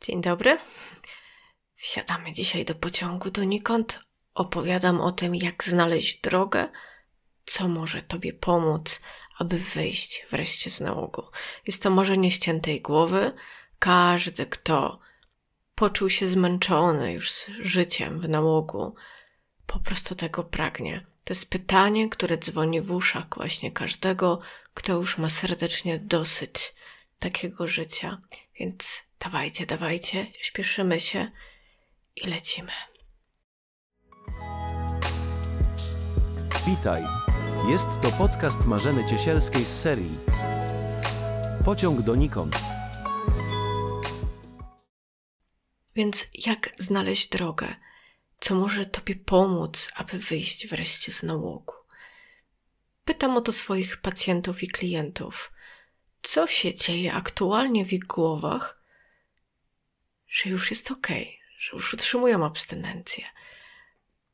Dzień dobry. Wsiadamy dzisiaj do pociągu donikąd. Opowiadam o tym, jak znaleźć drogę, co może Tobie pomóc, aby wyjść wreszcie z nałogu. Jest to marzenie ściętej głowy. Każdy, kto poczuł się zmęczony już z życiem w nałogu, po prostu tego pragnie. To jest pytanie, które dzwoni w uszach właśnie każdego, kto już ma serdecznie dosyć takiego życia. Więc Dawajcie, dawajcie, śpieszymy się i lecimy. Witaj. Jest to podcast Marzeny Ciesielskiej z serii Pociąg do Nikon". Więc jak znaleźć drogę? Co może Tobie pomóc, aby wyjść wreszcie z nałogu? Pytam o to swoich pacjentów i klientów. Co się dzieje aktualnie w ich głowach, że już jest okej, okay, że już utrzymują abstynencję,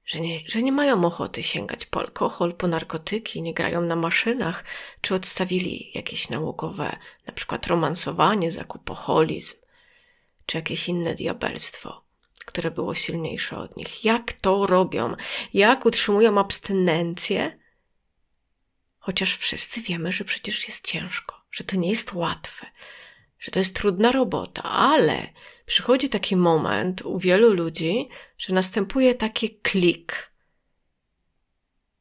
że nie, że nie mają ochoty sięgać po alkohol, po narkotyki, nie grają na maszynach, czy odstawili jakieś nałogowe, na przykład romansowanie, zakupoholizm, czy jakieś inne diabelstwo, które było silniejsze od nich. Jak to robią? Jak utrzymują abstynencję? Chociaż wszyscy wiemy, że przecież jest ciężko, że to nie jest łatwe, że to jest trudna robota, ale przychodzi taki moment u wielu ludzi, że następuje taki klik.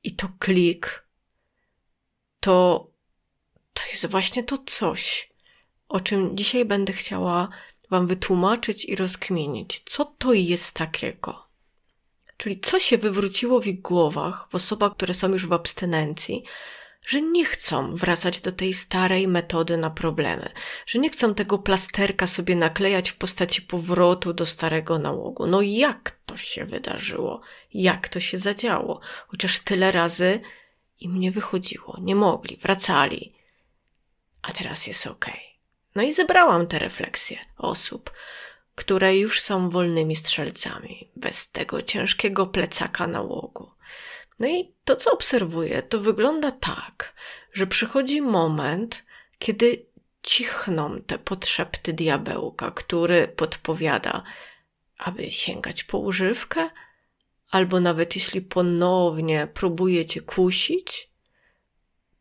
I to klik to, to jest właśnie to coś, o czym dzisiaj będę chciała Wam wytłumaczyć i rozkminić, co to jest takiego. Czyli co się wywróciło w ich głowach, w osobach, które są już w abstynencji, że nie chcą wracać do tej starej metody na problemy, że nie chcą tego plasterka sobie naklejać w postaci powrotu do starego nałogu. No jak to się wydarzyło? Jak to się zadziało? Chociaż tyle razy im nie wychodziło, nie mogli, wracali. A teraz jest ok. No i zebrałam te refleksje osób, które już są wolnymi strzelcami, bez tego ciężkiego plecaka nałogu no i to, co obserwuję, to wygląda tak, że przychodzi moment, kiedy cichną te podszepty diabełka, który podpowiada, aby sięgać po używkę, albo nawet jeśli ponownie próbujecie kusić,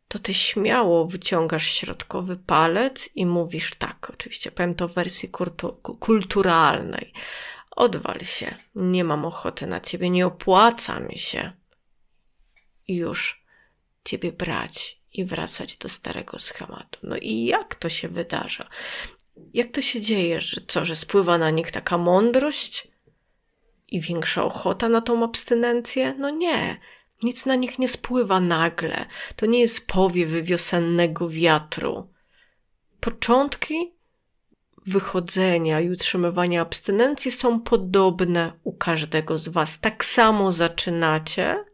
to ty śmiało wyciągasz środkowy palec i mówisz tak, oczywiście powiem to w wersji kulturalnej. Odwal się, nie mam ochoty na ciebie, nie opłaca mi się już ciebie brać i wracać do starego schematu. No i jak to się wydarza? Jak to się dzieje, że co, że spływa na nich taka mądrość i większa ochota na tą abstynencję? No nie. Nic na nich nie spływa nagle. To nie jest powiew wiosennego wiatru. Początki wychodzenia i utrzymywania abstynencji są podobne u każdego z Was. Tak samo zaczynacie,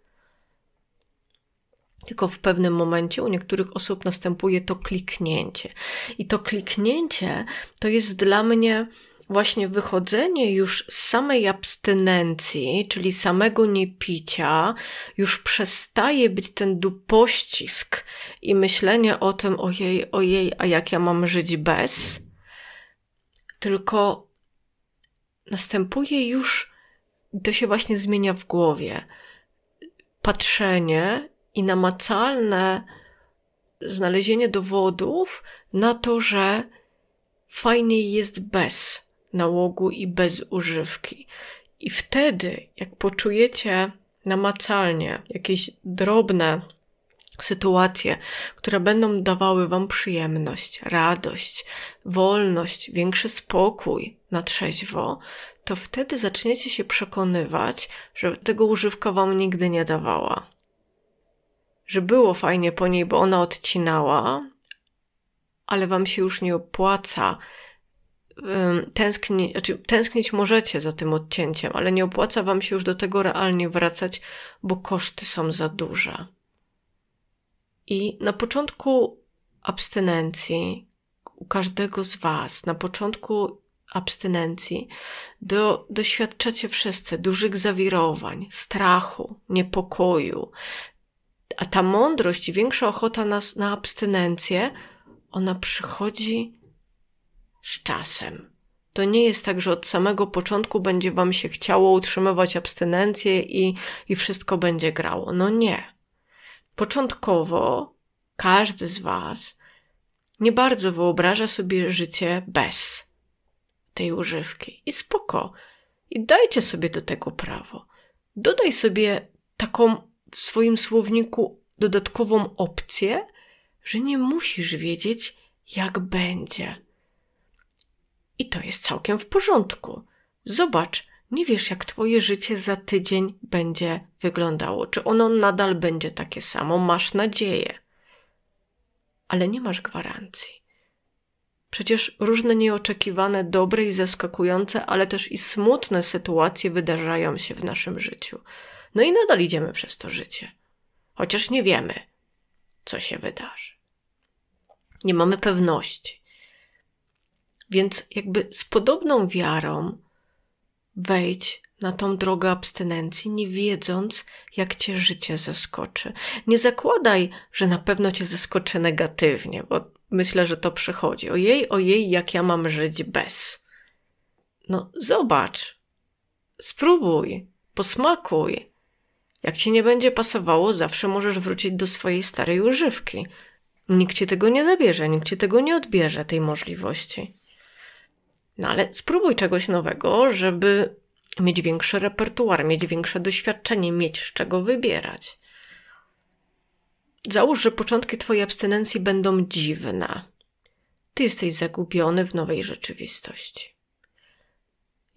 tylko w pewnym momencie u niektórych osób następuje to kliknięcie. I to kliknięcie to jest dla mnie właśnie wychodzenie już z samej abstynencji, czyli samego niepicia, już przestaje być ten dupościsk i myślenie o tym, ojej, ojej, a jak ja mam żyć bez, tylko następuje już, to się właśnie zmienia w głowie, patrzenie i namacalne znalezienie dowodów na to, że fajniej jest bez nałogu i bez używki. I wtedy, jak poczujecie namacalnie jakieś drobne sytuacje, które będą dawały Wam przyjemność, radość, wolność, większy spokój na trzeźwo, to wtedy zaczniecie się przekonywać, że tego używka Wam nigdy nie dawała że było fajnie po niej, bo ona odcinała, ale wam się już nie opłaca. Tęskni, znaczy, tęsknić możecie za tym odcięciem, ale nie opłaca wam się już do tego realnie wracać, bo koszty są za duże. I na początku abstynencji, u każdego z was, na początku abstynencji, do, doświadczacie wszyscy dużych zawirowań, strachu, niepokoju, a ta mądrość i większa ochota na, na abstynencję, ona przychodzi z czasem. To nie jest tak, że od samego początku będzie Wam się chciało utrzymywać abstynencję i, i wszystko będzie grało. No nie. Początkowo każdy z Was nie bardzo wyobraża sobie życie bez tej używki. I spoko. I dajcie sobie do tego prawo. Dodaj sobie taką w swoim słowniku dodatkową opcję, że nie musisz wiedzieć, jak będzie. I to jest całkiem w porządku. Zobacz, nie wiesz, jak Twoje życie za tydzień będzie wyglądało. Czy ono nadal będzie takie samo? Masz nadzieję, ale nie masz gwarancji. Przecież różne nieoczekiwane, dobre i zaskakujące, ale też i smutne sytuacje wydarzają się w naszym życiu. No i nadal idziemy przez to życie. Chociaż nie wiemy, co się wydarzy. Nie mamy pewności. Więc jakby z podobną wiarą wejdź na tą drogę abstynencji, nie wiedząc, jak cię życie zaskoczy. Nie zakładaj, że na pewno cię zaskoczy negatywnie, bo myślę, że to przychodzi. Ojej, ojej, jak ja mam żyć bez. No, zobacz, spróbuj, posmakuj, jak ci nie będzie pasowało, zawsze możesz wrócić do swojej starej używki. Nikt ci tego nie zabierze, nikt ci tego nie odbierze, tej możliwości. No ale spróbuj czegoś nowego, żeby mieć większy repertuar, mieć większe doświadczenie, mieć z czego wybierać. Załóż, że początki Twojej abstynencji będą dziwne. Ty jesteś zagubiony w nowej rzeczywistości.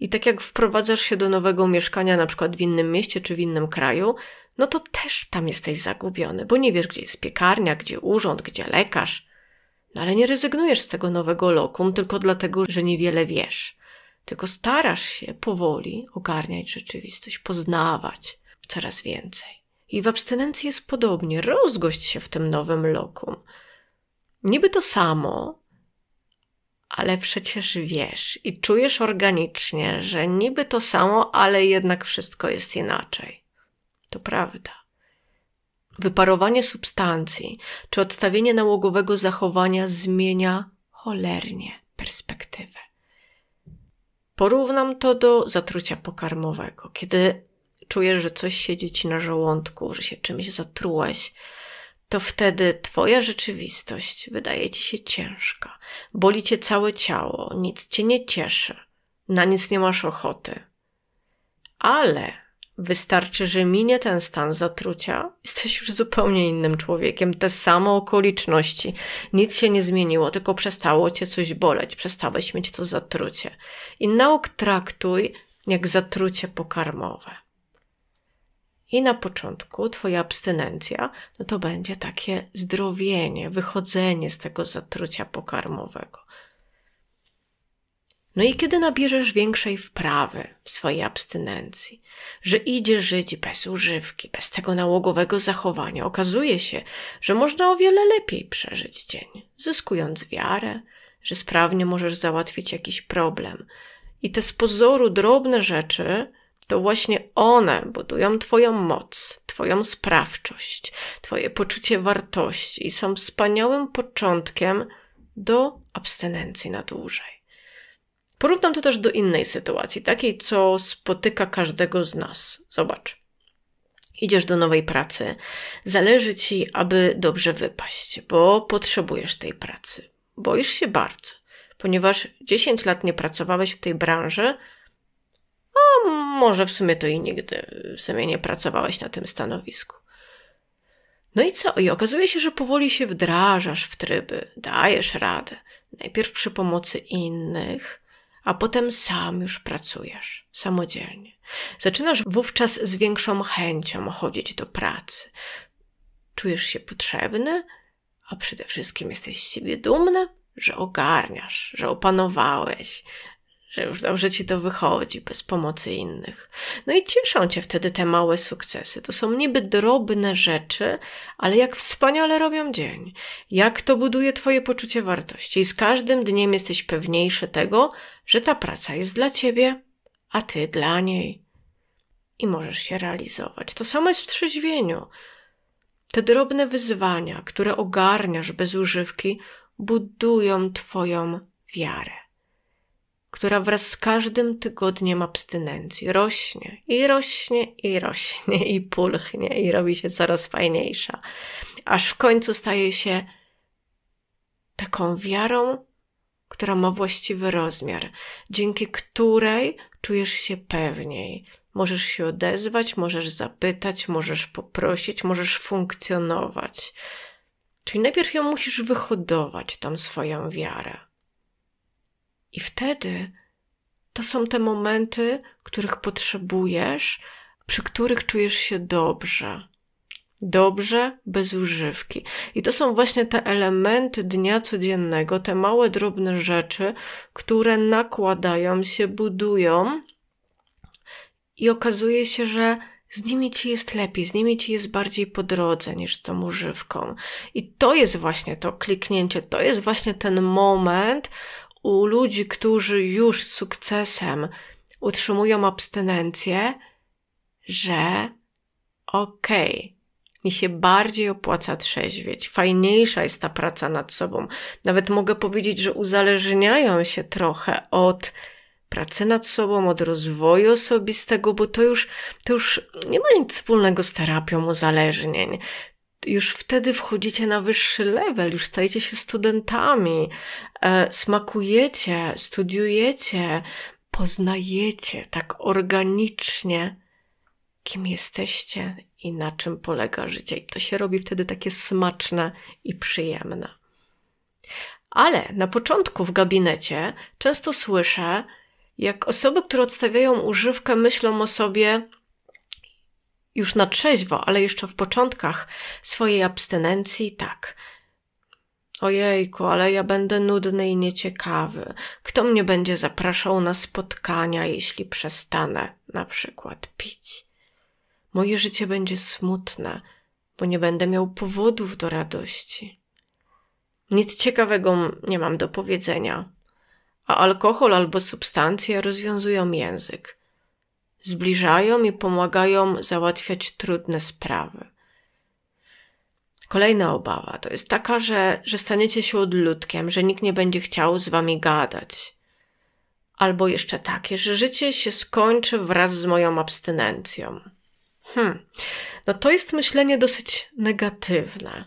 I tak jak wprowadzasz się do nowego mieszkania, na przykład w innym mieście czy w innym kraju, no to też tam jesteś zagubiony, bo nie wiesz, gdzie jest piekarnia, gdzie urząd, gdzie lekarz. No ale nie rezygnujesz z tego nowego lokum tylko dlatego, że niewiele wiesz. Tylko starasz się powoli ogarniać rzeczywistość, poznawać coraz więcej. I w abstynencji jest podobnie, rozgość się w tym nowym lokum. Niby to samo, ale przecież wiesz i czujesz organicznie, że niby to samo, ale jednak wszystko jest inaczej. To prawda. Wyparowanie substancji czy odstawienie nałogowego zachowania zmienia cholernie perspektywę. Porównam to do zatrucia pokarmowego. Kiedy czujesz, że coś siedzi ci na żołądku, że się czymś zatrułeś, to wtedy Twoja rzeczywistość wydaje Ci się ciężka, boli Cię całe ciało, nic Cię nie cieszy, na nic nie masz ochoty. Ale wystarczy, że minie ten stan zatrucia, jesteś już zupełnie innym człowiekiem, te same okoliczności, nic się nie zmieniło, tylko przestało Cię coś boleć, przestałeś mieć to zatrucie. I nauk traktuj jak zatrucie pokarmowe. I na początku Twoja abstynencja no to będzie takie zdrowienie, wychodzenie z tego zatrucia pokarmowego. No i kiedy nabierzesz większej wprawy w swojej abstynencji, że idzie żyć bez używki, bez tego nałogowego zachowania, okazuje się, że można o wiele lepiej przeżyć dzień, zyskując wiarę, że sprawnie możesz załatwić jakiś problem. I te z pozoru drobne rzeczy to właśnie one budują Twoją moc, Twoją sprawczość, Twoje poczucie wartości i są wspaniałym początkiem do abstynencji na dłużej. Porównam to też do innej sytuacji, takiej, co spotyka każdego z nas. Zobacz. Idziesz do nowej pracy, zależy ci, aby dobrze wypaść, bo potrzebujesz tej pracy. Boisz się bardzo, ponieważ 10 lat nie pracowałeś w tej branży, a może w sumie to i nigdy w sumie nie pracowałeś na tym stanowisku. No i co? I okazuje się, że powoli się wdrażasz w tryby, dajesz radę. Najpierw przy pomocy innych, a potem sam już pracujesz samodzielnie. Zaczynasz wówczas z większą chęcią chodzić do pracy. Czujesz się potrzebny, a przede wszystkim jesteś z siebie dumny, że ogarniasz, że opanowałeś, że już dobrze ci to wychodzi bez pomocy innych. No i cieszą cię wtedy te małe sukcesy. To są niby drobne rzeczy, ale jak wspaniale robią dzień, jak to buduje twoje poczucie wartości. I z każdym dniem jesteś pewniejszy tego, że ta praca jest dla ciebie, a ty dla niej. I możesz się realizować. To samo jest w trzeźwieniu. Te drobne wyzwania, które ogarniasz bez używki, budują twoją wiarę która wraz z każdym tygodniem abstynencji rośnie i rośnie i rośnie i pulchnie i robi się coraz fajniejsza, aż w końcu staje się taką wiarą, która ma właściwy rozmiar, dzięki której czujesz się pewniej. Możesz się odezwać, możesz zapytać, możesz poprosić, możesz funkcjonować. Czyli najpierw ją musisz wyhodować, tam swoją wiarę. I wtedy to są te momenty, których potrzebujesz, przy których czujesz się dobrze. Dobrze, bez używki. I to są właśnie te elementy dnia codziennego, te małe, drobne rzeczy, które nakładają się, budują, i okazuje się, że z nimi ci jest lepiej, z nimi ci jest bardziej po drodze niż z tą używką. I to jest właśnie to kliknięcie, to jest właśnie ten moment, u ludzi, którzy już z sukcesem utrzymują abstynencję, że okej, okay, mi się bardziej opłaca trzeźwieć, fajniejsza jest ta praca nad sobą. Nawet mogę powiedzieć, że uzależniają się trochę od pracy nad sobą, od rozwoju osobistego, bo to już, to już nie ma nic wspólnego z terapią uzależnień już wtedy wchodzicie na wyższy level, już stajecie się studentami, e, smakujecie, studiujecie, poznajecie tak organicznie, kim jesteście i na czym polega życie. I to się robi wtedy takie smaczne i przyjemne. Ale na początku w gabinecie często słyszę, jak osoby, które odstawiają używkę, myślą o sobie, już na trzeźwo, ale jeszcze w początkach swojej abstynencji, tak. Ojejku, ale ja będę nudny i nieciekawy. Kto mnie będzie zapraszał na spotkania, jeśli przestanę na przykład pić? Moje życie będzie smutne, bo nie będę miał powodów do radości. Nic ciekawego nie mam do powiedzenia, a alkohol albo substancje rozwiązują język zbliżają i pomagają załatwiać trudne sprawy. Kolejna obawa to jest taka, że, że staniecie się odludkiem, że nikt nie będzie chciał z wami gadać. Albo jeszcze takie, że życie się skończy wraz z moją abstynencją. Hmm, no to jest myślenie dosyć negatywne,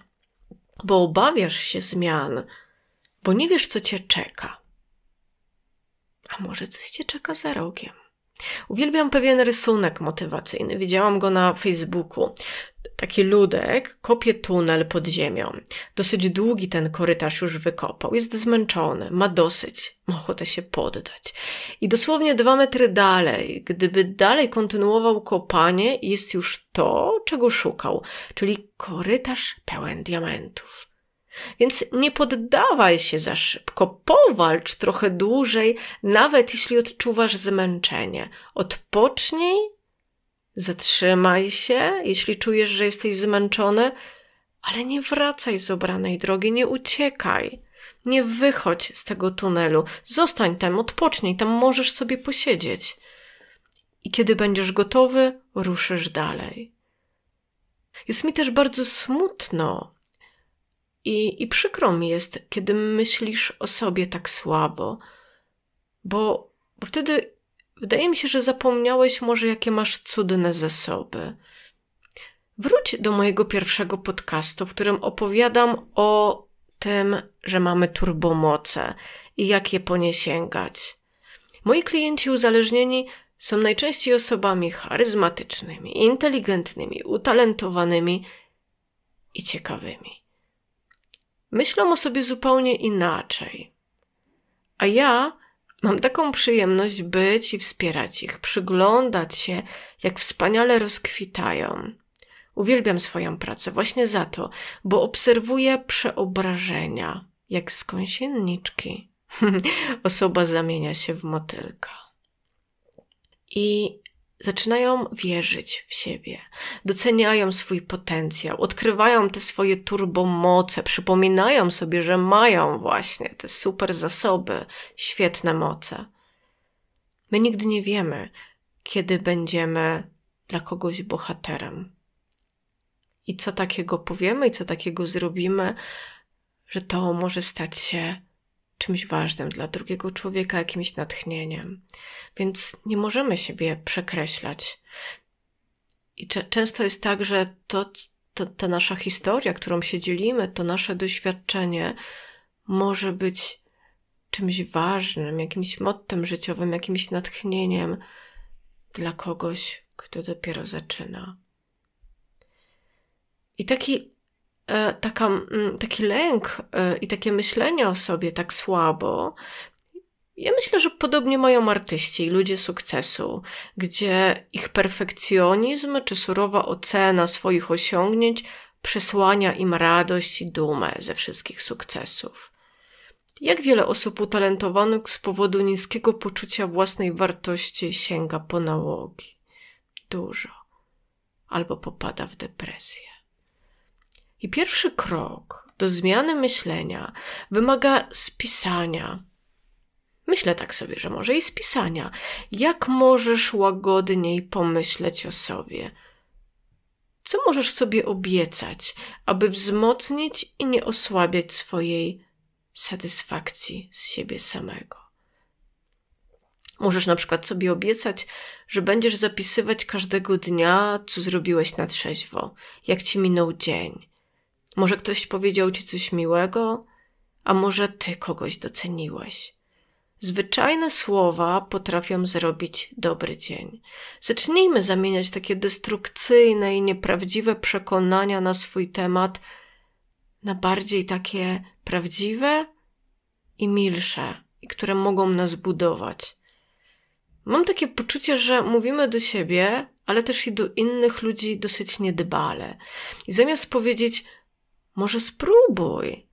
bo obawiasz się zmian, bo nie wiesz, co cię czeka. A może coś cię czeka za rogiem? Uwielbiam pewien rysunek motywacyjny. Widziałam go na Facebooku. Taki ludek kopie tunel pod ziemią. Dosyć długi ten korytarz już wykopał. Jest zmęczony, ma dosyć, ma ochotę się poddać. I dosłownie dwa metry dalej, gdyby dalej kontynuował kopanie, jest już to, czego szukał, czyli korytarz pełen diamentów. Więc nie poddawaj się za szybko, powalcz trochę dłużej, nawet jeśli odczuwasz zmęczenie. Odpocznij, zatrzymaj się, jeśli czujesz, że jesteś zmęczony, ale nie wracaj z obranej drogi, nie uciekaj. Nie wychodź z tego tunelu, zostań tam, odpocznij, tam możesz sobie posiedzieć. I kiedy będziesz gotowy, ruszysz dalej. Jest mi też bardzo smutno, i, I przykro mi jest, kiedy myślisz o sobie tak słabo, bo, bo wtedy wydaje mi się, że zapomniałeś może, jakie masz cudne zasoby. Wróć do mojego pierwszego podcastu, w którym opowiadam o tym, że mamy turbomoce i jak je po nie sięgać. Moi klienci uzależnieni są najczęściej osobami charyzmatycznymi, inteligentnymi, utalentowanymi i ciekawymi myślą o sobie zupełnie inaczej. A ja mam taką przyjemność być i wspierać ich, przyglądać się, jak wspaniale rozkwitają. Uwielbiam swoją pracę właśnie za to, bo obserwuję przeobrażenia, jak z kąsienniczki. Osoba zamienia się w motylka. I zaczynają wierzyć w siebie, doceniają swój potencjał, odkrywają te swoje turbomoce, przypominają sobie, że mają właśnie te super zasoby, świetne moce. My nigdy nie wiemy, kiedy będziemy dla kogoś bohaterem. I co takiego powiemy, i co takiego zrobimy, że to może stać się czymś ważnym dla drugiego człowieka, jakimś natchnieniem. Więc nie możemy siebie przekreślać. I często jest tak, że to, to, ta nasza historia, którą się dzielimy, to nasze doświadczenie może być czymś ważnym, jakimś mottem życiowym, jakimś natchnieniem dla kogoś, kto dopiero zaczyna. I taki E, taka, mm, taki lęk e, i takie myślenie o sobie tak słabo, ja myślę, że podobnie mają artyści i ludzie sukcesu, gdzie ich perfekcjonizm czy surowa ocena swoich osiągnięć przesłania im radość i dumę ze wszystkich sukcesów. Jak wiele osób utalentowanych z powodu niskiego poczucia własnej wartości sięga po nałogi? Dużo. Albo popada w depresję. I pierwszy krok do zmiany myślenia wymaga spisania. Myślę tak sobie, że może i spisania. Jak możesz łagodniej pomyśleć o sobie? Co możesz sobie obiecać, aby wzmocnić i nie osłabiać swojej satysfakcji z siebie samego? Możesz na przykład sobie obiecać, że będziesz zapisywać każdego dnia, co zrobiłeś na trzeźwo, jak ci minął dzień, może ktoś powiedział ci coś miłego, a może ty kogoś doceniłeś. Zwyczajne słowa potrafią zrobić dobry dzień. Zacznijmy zamieniać takie destrukcyjne i nieprawdziwe przekonania na swój temat na bardziej takie prawdziwe i milsze, i które mogą nas budować. Mam takie poczucie, że mówimy do siebie, ale też i do innych ludzi dosyć niedbale. I zamiast powiedzieć, może spróbuj.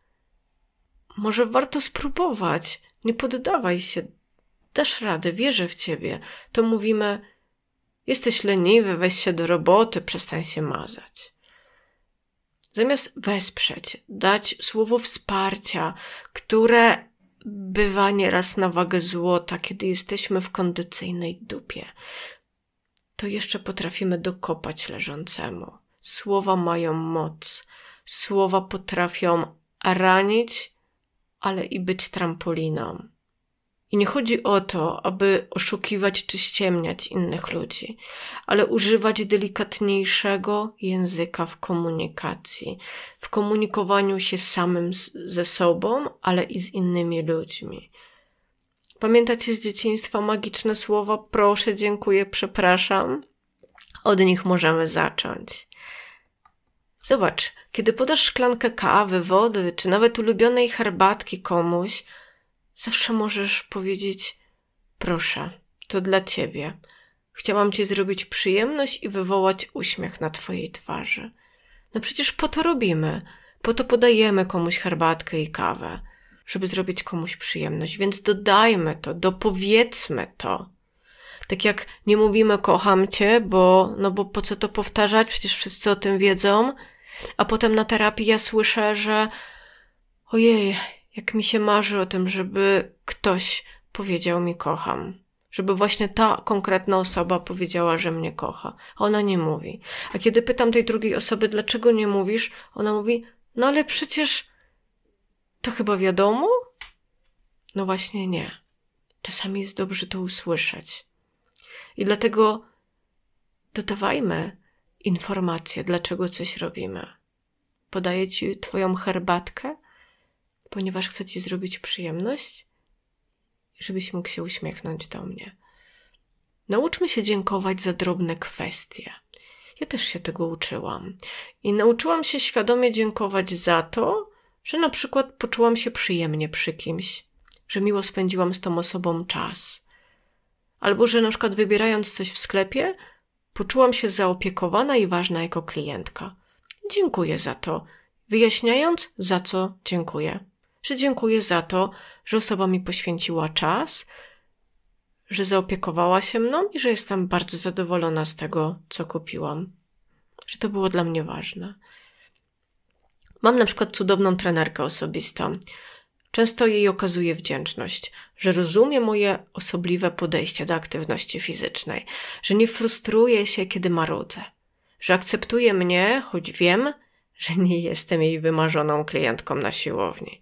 Może warto spróbować. Nie poddawaj się. Dasz radę, wierzę w ciebie. To mówimy: Jesteś leniwy, weź się do roboty, przestań się mazać. Zamiast wesprzeć, dać słowo wsparcia, które bywa nieraz na wagę złota, kiedy jesteśmy w kondycyjnej dupie, to jeszcze potrafimy dokopać leżącemu. Słowa mają moc. Słowa potrafią ranić, ale i być trampoliną. I nie chodzi o to, aby oszukiwać czy ściemniać innych ludzi, ale używać delikatniejszego języka w komunikacji, w komunikowaniu się samym z, ze sobą, ale i z innymi ludźmi. Pamiętacie z dzieciństwa magiczne słowa proszę, dziękuję, przepraszam? Od nich możemy zacząć. Zobacz, kiedy podasz szklankę kawy, wody, czy nawet ulubionej herbatki komuś, zawsze możesz powiedzieć: Proszę, to dla ciebie. Chciałam ci zrobić przyjemność i wywołać uśmiech na twojej twarzy. No przecież po to robimy. Po to podajemy komuś herbatkę i kawę, żeby zrobić komuś przyjemność. Więc dodajmy to, dopowiedzmy to. Tak jak nie mówimy kocham cię, bo no bo po co to powtarzać? Przecież wszyscy o tym wiedzą a potem na terapii ja słyszę, że ojej, jak mi się marzy o tym, żeby ktoś powiedział mi kocham. Żeby właśnie ta konkretna osoba powiedziała, że mnie kocha. A ona nie mówi. A kiedy pytam tej drugiej osoby, dlaczego nie mówisz, ona mówi, no ale przecież to chyba wiadomo? No właśnie nie. Czasami jest dobrze to usłyszeć. I dlatego dodawajmy informację, dlaczego coś robimy. Podaję ci twoją herbatkę, ponieważ chcę ci zrobić przyjemność, żebyś mógł się uśmiechnąć do mnie. Nauczmy się dziękować za drobne kwestie. Ja też się tego uczyłam. I nauczyłam się świadomie dziękować za to, że na przykład poczułam się przyjemnie przy kimś, że miło spędziłam z tą osobą czas. Albo że na przykład wybierając coś w sklepie, Poczułam się zaopiekowana i ważna jako klientka. Dziękuję za to, wyjaśniając, za co dziękuję. Że dziękuję za to, że osoba mi poświęciła czas, że zaopiekowała się mną i że jestem bardzo zadowolona z tego, co kupiłam. Że to było dla mnie ważne. Mam na przykład cudowną trenerkę osobistą, Często jej okazuje wdzięczność, że rozumie moje osobliwe podejście do aktywności fizycznej, że nie frustruje się, kiedy marudzę, że akceptuje mnie, choć wiem, że nie jestem jej wymarzoną klientką na siłowni.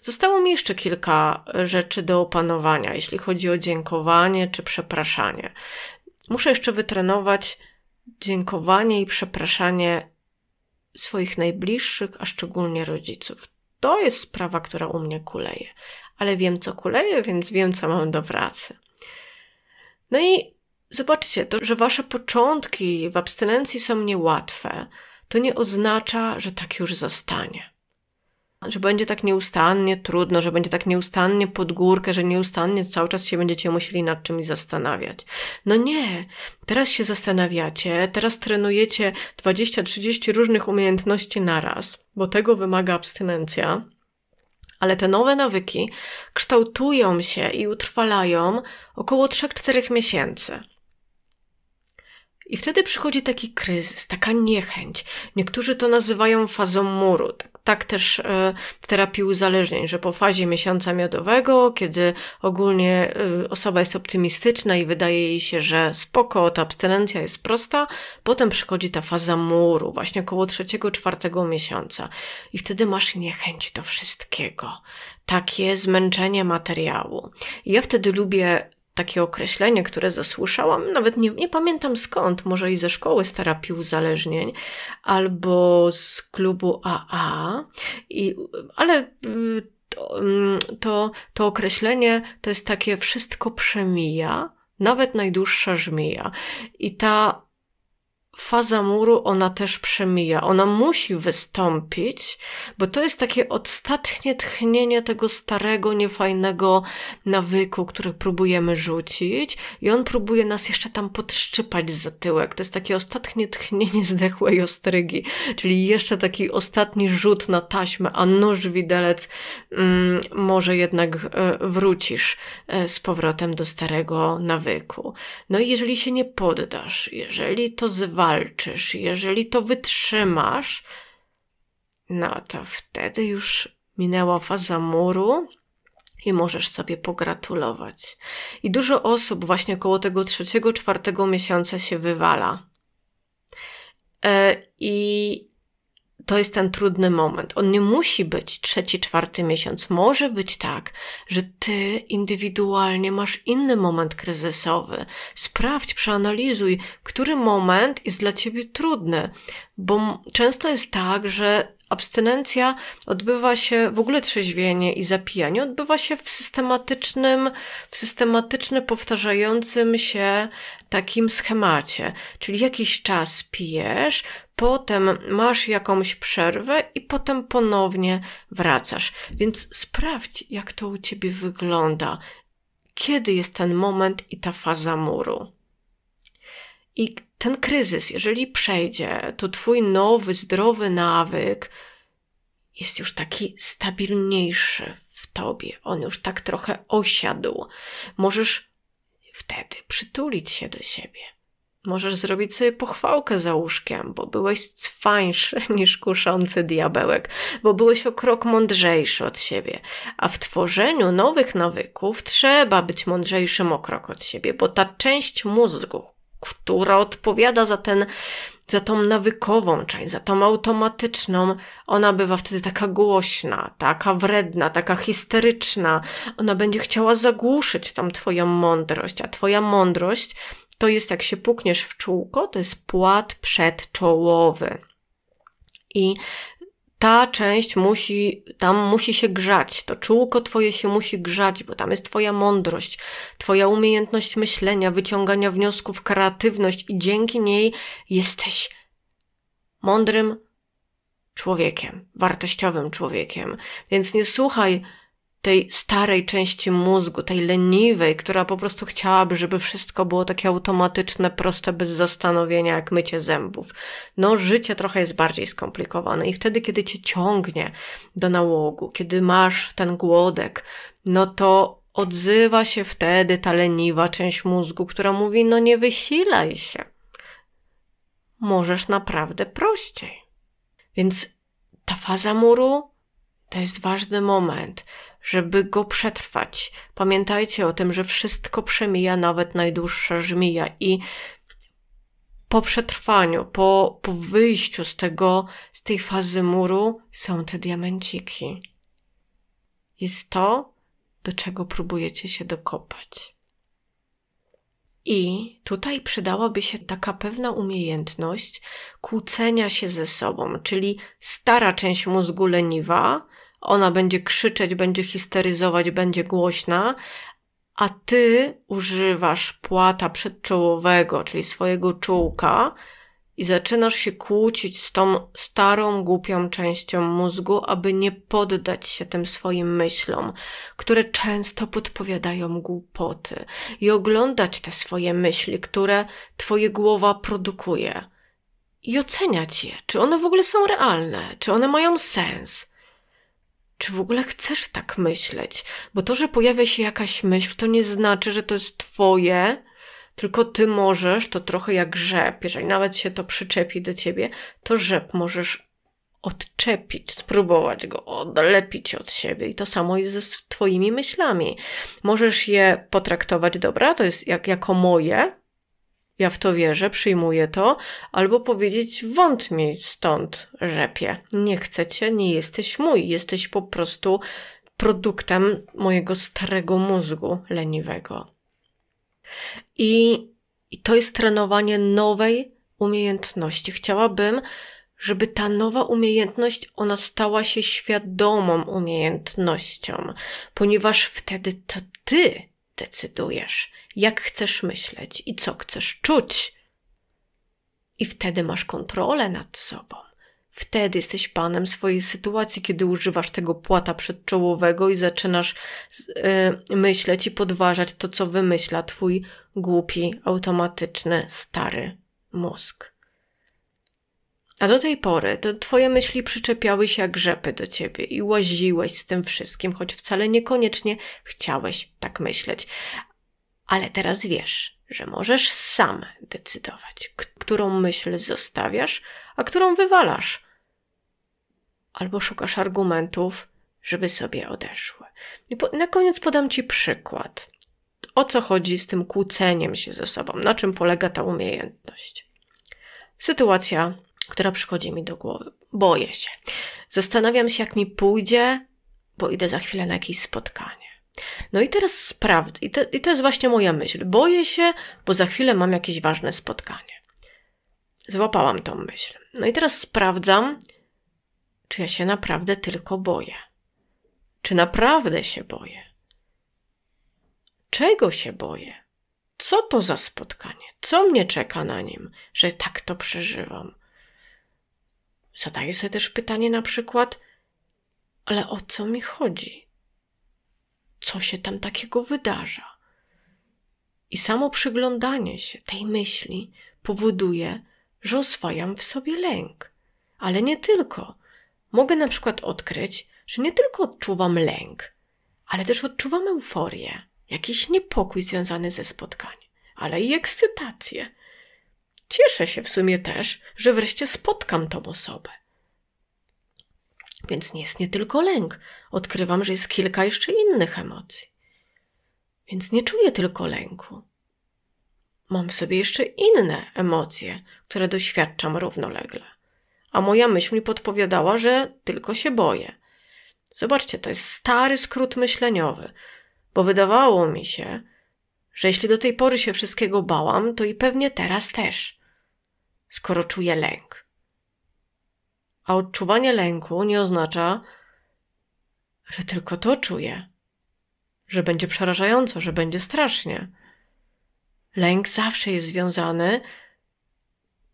Zostało mi jeszcze kilka e, rzeczy do opanowania, jeśli chodzi o dziękowanie czy przepraszanie. Muszę jeszcze wytrenować dziękowanie i przepraszanie swoich najbliższych, a szczególnie rodziców. To jest sprawa, która u mnie kuleje. Ale wiem, co kuleje, więc wiem, co mam do pracy. No i zobaczcie, to, że wasze początki w abstynencji są niełatwe, to nie oznacza, że tak już zostanie że będzie tak nieustannie trudno, że będzie tak nieustannie pod górkę, że nieustannie cały czas się będziecie musieli nad czymś zastanawiać. No nie, teraz się zastanawiacie, teraz trenujecie 20-30 różnych umiejętności naraz, bo tego wymaga abstynencja. Ale te nowe nawyki kształtują się i utrwalają około 3-4 miesięcy. I wtedy przychodzi taki kryzys, taka niechęć. Niektórzy to nazywają fazą muru. Tak, tak też e, w terapii uzależnień, że po fazie miesiąca miodowego, kiedy ogólnie e, osoba jest optymistyczna i wydaje jej się, że spoko, ta abstynencja jest prosta, potem przychodzi ta faza muru, właśnie około trzeciego, czwartego miesiąca. I wtedy masz niechęć do wszystkiego. Takie zmęczenie materiału. I ja wtedy lubię takie określenie, które zasłyszałam, nawet nie, nie, pamiętam skąd, może i ze szkoły z terapii uzależnień, albo z klubu AA, i, ale mm, to, mm, to, to określenie to jest takie wszystko przemija, nawet najdłuższa żmija. I ta faza muru, ona też przemija. Ona musi wystąpić, bo to jest takie ostatnie tchnienie tego starego, niefajnego nawyku, który próbujemy rzucić i on próbuje nas jeszcze tam podszczypać za tyłek. To jest takie ostatnie tchnienie zdechłej ostrygi, czyli jeszcze taki ostatni rzut na taśmę, a nóż, widelec, mm, może jednak e, wrócisz e, z powrotem do starego nawyku. No i jeżeli się nie poddasz, jeżeli to zwa Walczysz, jeżeli to wytrzymasz, no to wtedy już minęła faza muru i możesz sobie pogratulować. I dużo osób właśnie koło tego trzeciego, czwartego miesiąca się wywala. E, I to jest ten trudny moment. On nie musi być trzeci, czwarty miesiąc. Może być tak, że ty indywidualnie masz inny moment kryzysowy. Sprawdź, przeanalizuj, który moment jest dla ciebie trudny, bo często jest tak, że abstynencja odbywa się, w ogóle trzeźwienie i zapijanie odbywa się w systematycznym, w systematyczny powtarzającym się takim schemacie. Czyli jakiś czas pijesz, potem masz jakąś przerwę i potem ponownie wracasz. Więc sprawdź, jak to u ciebie wygląda. Kiedy jest ten moment i ta faza muru. I ten kryzys, jeżeli przejdzie, to twój nowy, zdrowy nawyk jest już taki stabilniejszy w tobie. On już tak trochę osiadł. Możesz wtedy przytulić się do siebie. Możesz zrobić sobie pochwałkę za łóżkiem, bo byłeś cwańszy niż kuszący diabełek, bo byłeś o krok mądrzejszy od siebie. A w tworzeniu nowych nawyków trzeba być mądrzejszym o krok od siebie, bo ta część mózgu, która odpowiada za ten, za tą nawykową część, za tą automatyczną, ona bywa wtedy taka głośna, taka wredna, taka histeryczna. Ona będzie chciała zagłuszyć tam twoją mądrość, a twoja mądrość to jest jak się pukniesz w czółko, to jest płat przedczołowy. I ta część musi, tam musi się grzać, to czułko twoje się musi grzać, bo tam jest twoja mądrość, twoja umiejętność myślenia, wyciągania wniosków, kreatywność i dzięki niej jesteś mądrym człowiekiem, wartościowym człowiekiem. Więc nie słuchaj tej starej części mózgu, tej leniwej, która po prostu chciałaby, żeby wszystko było takie automatyczne, proste, bez zastanowienia, jak mycie zębów. No, życie trochę jest bardziej skomplikowane i wtedy, kiedy cię ciągnie do nałogu, kiedy masz ten głodek, no to odzywa się wtedy ta leniwa część mózgu, która mówi: No, nie wysilaj się. Możesz naprawdę prościej. Więc ta faza muru to jest ważny moment, żeby go przetrwać. Pamiętajcie o tym, że wszystko przemija, nawet najdłuższa żmija i po przetrwaniu, po, po wyjściu z tego, z tej fazy muru są te diamenciki. Jest to, do czego próbujecie się dokopać. I tutaj przydałaby się taka pewna umiejętność kłócenia się ze sobą, czyli stara część mózgu leniwa ona będzie krzyczeć, będzie histeryzować, będzie głośna, a ty używasz płata przedczołowego, czyli swojego czułka, i zaczynasz się kłócić z tą starą, głupią częścią mózgu, aby nie poddać się tym swoim myślom, które często podpowiadają głupoty, i oglądać te swoje myśli, które twoje głowa produkuje, i oceniać je, czy one w ogóle są realne, czy one mają sens czy w ogóle chcesz tak myśleć? Bo to, że pojawia się jakaś myśl, to nie znaczy, że to jest Twoje, tylko Ty możesz, to trochę jak rzep, jeżeli nawet się to przyczepi do Ciebie, to rzep możesz odczepić, spróbować go odlepić od siebie. I to samo jest ze Twoimi myślami. Możesz je potraktować, dobra, to jest jak, jako moje, ja w to wierzę, przyjmuję to, albo powiedzieć wąt stąd, rzepie. Nie chcecie, nie jesteś mój, jesteś po prostu produktem mojego starego mózgu leniwego. I, i to jest trenowanie nowej umiejętności. Chciałabym, żeby ta nowa umiejętność ona stała się świadomą umiejętnością, ponieważ wtedy to ty decydujesz, jak chcesz myśleć i co chcesz czuć. I wtedy masz kontrolę nad sobą. Wtedy jesteś panem swojej sytuacji, kiedy używasz tego płata przedczołowego i zaczynasz yy, myśleć i podważać to, co wymyśla twój głupi, automatyczny, stary mózg. A do tej pory to twoje myśli przyczepiały się jak rzepy do ciebie i łaziłeś z tym wszystkim, choć wcale niekoniecznie chciałeś tak myśleć. Ale teraz wiesz, że możesz sam decydować, którą myśl zostawiasz, a którą wywalasz. Albo szukasz argumentów, żeby sobie odeszły. I po, na koniec podam Ci przykład. O co chodzi z tym kłóceniem się ze sobą? Na czym polega ta umiejętność? Sytuacja która przychodzi mi do głowy. Boję się. Zastanawiam się, jak mi pójdzie, bo idę za chwilę na jakieś spotkanie. No i teraz sprawdzę, I, i to jest właśnie moja myśl. Boję się, bo za chwilę mam jakieś ważne spotkanie. Złapałam tą myśl. No i teraz sprawdzam, czy ja się naprawdę tylko boję. Czy naprawdę się boję? Czego się boję? Co to za spotkanie? Co mnie czeka na nim, że tak to przeżywam? Zadaję sobie też pytanie na przykład, ale o co mi chodzi? Co się tam takiego wydarza? I samo przyglądanie się tej myśli powoduje, że oswajam w sobie lęk. Ale nie tylko. Mogę na przykład odkryć, że nie tylko odczuwam lęk, ale też odczuwam euforię, jakiś niepokój związany ze spotkaniem, ale i ekscytację, Cieszę się w sumie też, że wreszcie spotkam tą osobę. Więc nie jest nie tylko lęk, odkrywam, że jest kilka jeszcze innych emocji. Więc nie czuję tylko lęku. Mam w sobie jeszcze inne emocje, które doświadczam równolegle. A moja myśl mi podpowiadała, że tylko się boję. Zobaczcie, to jest stary skrót myśleniowy, bo wydawało mi się, że jeśli do tej pory się wszystkiego bałam, to i pewnie teraz też skoro czuję lęk. A odczuwanie lęku nie oznacza, że tylko to czuję, że będzie przerażająco, że będzie strasznie. Lęk zawsze jest związany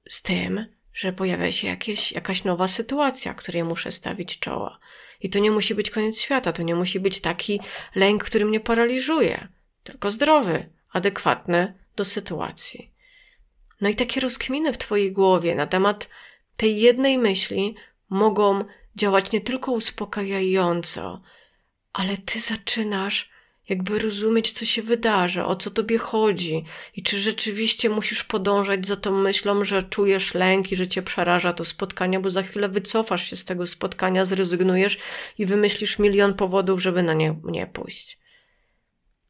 z tym, że pojawia się jakieś, jakaś nowa sytuacja, której muszę stawić czoła. I to nie musi być koniec świata, to nie musi być taki lęk, który mnie paraliżuje, tylko zdrowy, adekwatny do sytuacji. No i takie rozkminy w Twojej głowie na temat tej jednej myśli mogą działać nie tylko uspokajająco, ale Ty zaczynasz jakby rozumieć, co się wydarzy, o co Tobie chodzi i czy rzeczywiście musisz podążać za tą myślą, że czujesz lęk i że Cię przeraża to spotkanie, bo za chwilę wycofasz się z tego spotkania, zrezygnujesz i wymyślisz milion powodów, żeby na nie nie pójść.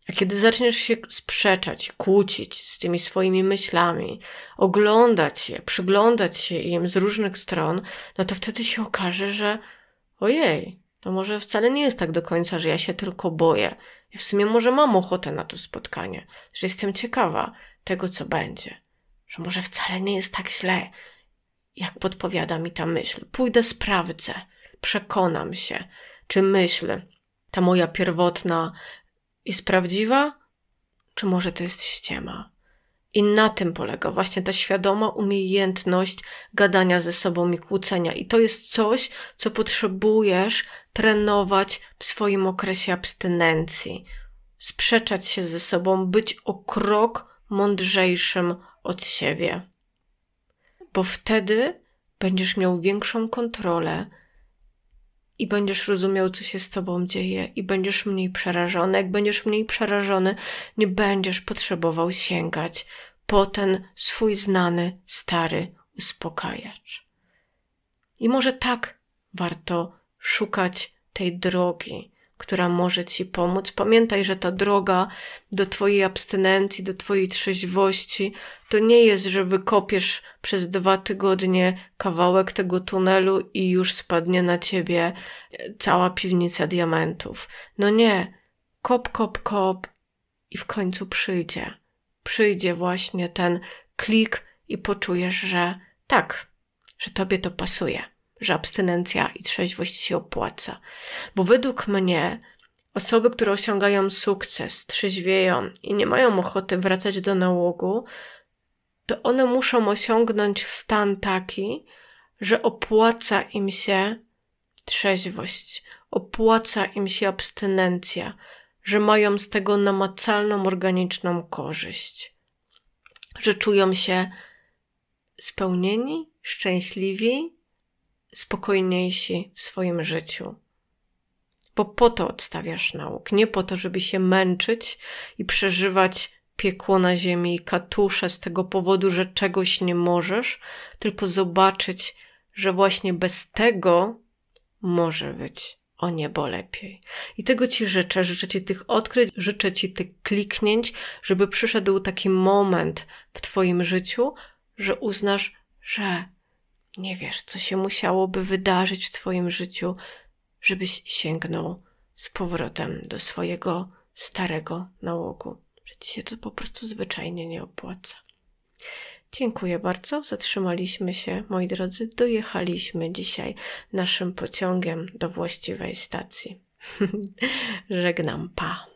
A kiedy zaczniesz się sprzeczać, kłócić z tymi swoimi myślami, oglądać je, przyglądać się im z różnych stron, no to wtedy się okaże, że ojej, to może wcale nie jest tak do końca, że ja się tylko boję. Ja w sumie może mam ochotę na to spotkanie, że jestem ciekawa tego, co będzie. Że może wcale nie jest tak źle, jak podpowiada mi ta myśl. Pójdę sprawdzę, przekonam się, czy myśl, ta moja pierwotna jest prawdziwa, czy może to jest ściema? I na tym polega właśnie ta świadoma umiejętność gadania ze sobą i kłócenia. I to jest coś, co potrzebujesz trenować w swoim okresie abstynencji. Sprzeczać się ze sobą, być o krok mądrzejszym od siebie. Bo wtedy będziesz miał większą kontrolę i będziesz rozumiał, co się z tobą dzieje, i będziesz mniej przerażony. Jak będziesz mniej przerażony, nie będziesz potrzebował sięgać po ten swój znany, stary uspokajacz. I może tak warto szukać tej drogi, która może Ci pomóc. Pamiętaj, że ta droga do Twojej abstynencji, do Twojej trzeźwości, to nie jest, że wykopiesz przez dwa tygodnie kawałek tego tunelu i już spadnie na Ciebie cała piwnica diamentów. No nie. Kop, kop, kop i w końcu przyjdzie. Przyjdzie właśnie ten klik i poczujesz, że tak, że Tobie to pasuje że abstynencja i trzeźwość się opłaca. Bo według mnie osoby, które osiągają sukces, trzeźwieją i nie mają ochoty wracać do nałogu, to one muszą osiągnąć stan taki, że opłaca im się trzeźwość, opłaca im się abstynencja, że mają z tego namacalną, organiczną korzyść, że czują się spełnieni, szczęśliwi, spokojniejsi w swoim życiu. Bo po to odstawiasz nauk, nie po to, żeby się męczyć i przeżywać piekło na ziemi i katusze z tego powodu, że czegoś nie możesz, tylko zobaczyć, że właśnie bez tego może być o niebo lepiej. I tego Ci życzę, życzę Ci tych odkryć, życzę Ci tych kliknięć, żeby przyszedł taki moment w Twoim życiu, że uznasz, że nie wiesz, co się musiałoby wydarzyć w Twoim życiu, żebyś sięgnął z powrotem do swojego starego nałogu, że Ci się to po prostu zwyczajnie nie opłaca. Dziękuję bardzo. Zatrzymaliśmy się, moi drodzy. Dojechaliśmy dzisiaj naszym pociągiem do właściwej stacji. Żegnam, pa.